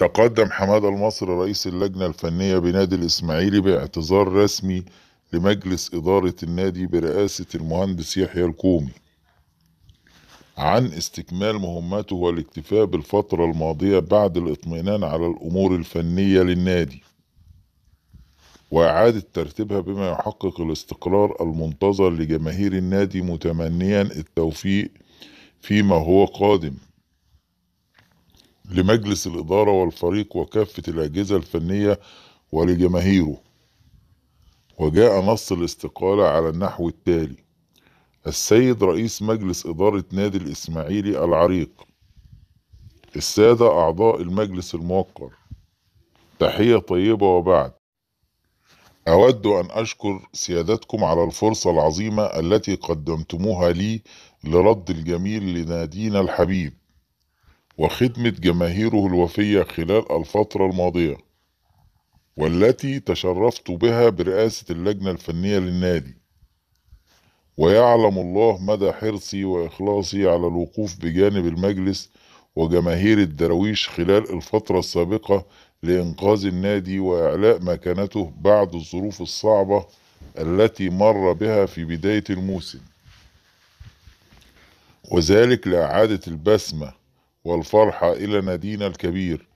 تقدم حمادة المصري رئيس اللجنة الفنية بنادي الإسماعيلي باعتذار رسمي لمجلس إدارة النادي برئاسة المهندس يحيى الكومي عن استكمال مهمته والاكتفاء بالفترة الماضية بعد الاطمئنان على الأمور الفنية للنادي وإعادة ترتيبها بما يحقق الاستقرار المنتظر لجماهير النادي متمنيا التوفيق فيما هو قادم لمجلس الإدارة والفريق وكافة الأجهزة الفنية ولجماهيره وجاء نص الاستقالة على النحو التالي السيد رئيس مجلس إدارة نادي الإسماعيلي العريق السادة أعضاء المجلس الموقر تحية طيبة وبعد أود أن أشكر سيادتكم على الفرصة العظيمة التي قدمتموها لي لرد الجميل لنادينا الحبيب وخدمة جماهيره الوفية خلال الفترة الماضية والتي تشرفت بها برئاسة اللجنة الفنية للنادي ويعلم الله مدى حرصي وإخلاصي على الوقوف بجانب المجلس وجماهير الدراويش خلال الفترة السابقة لإنقاذ النادي وإعلاء مكانته بعد الظروف الصعبة التي مر بها في بداية الموسم وذلك لإعادة البسمة والفرحة إلى نادينا الكبير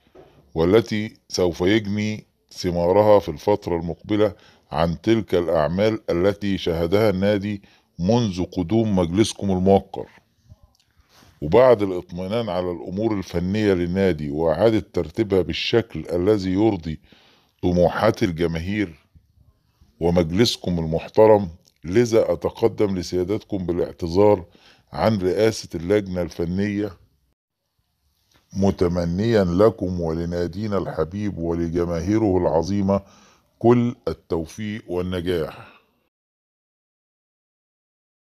والتي سوف يجني ثمارها في الفترة المقبلة عن تلك الأعمال التي شهدها النادي منذ قدوم مجلسكم الموقر وبعد الاطمئنان على الأمور الفنية للنادي وإعادة ترتيبها بالشكل الذي يرضي طموحات الجماهير ومجلسكم المحترم لذا أتقدم لسيادتكم بالاعتذار عن رئاسة اللجنة الفنية متمنيا لكم ولنادينا الحبيب ولجماهيره العظيمه كل التوفيق والنجاح